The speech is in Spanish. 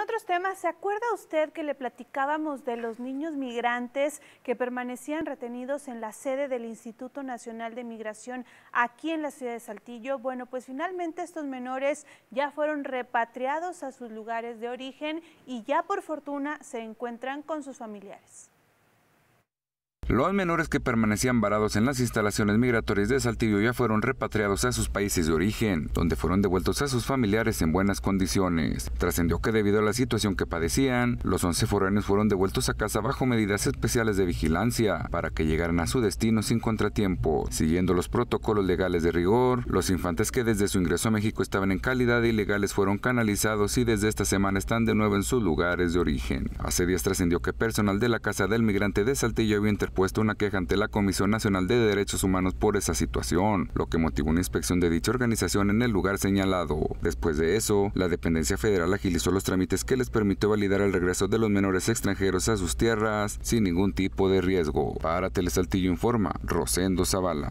otros temas, ¿se acuerda usted que le platicábamos de los niños migrantes que permanecían retenidos en la sede del Instituto Nacional de Migración aquí en la ciudad de Saltillo? Bueno, pues finalmente estos menores ya fueron repatriados a sus lugares de origen y ya por fortuna se encuentran con sus familiares. Los menores que permanecían varados en las instalaciones migratorias de Saltillo ya fueron repatriados a sus países de origen, donde fueron devueltos a sus familiares en buenas condiciones. Trascendió que debido a la situación que padecían, los 11 foráneos fueron devueltos a casa bajo medidas especiales de vigilancia para que llegaran a su destino sin contratiempo, siguiendo los protocolos legales de rigor. Los infantes que desde su ingreso a México estaban en calidad de ilegales fueron canalizados y desde esta semana están de nuevo en sus lugares de origen. Hace días trascendió que personal de la Casa del Migrante de Saltillo había interpuesto puesto una queja ante la Comisión Nacional de Derechos Humanos por esa situación, lo que motivó una inspección de dicha organización en el lugar señalado. Después de eso, la dependencia federal agilizó los trámites que les permitió validar el regreso de los menores extranjeros a sus tierras sin ningún tipo de riesgo. Para Telesaltillo informa Rosendo Zavala.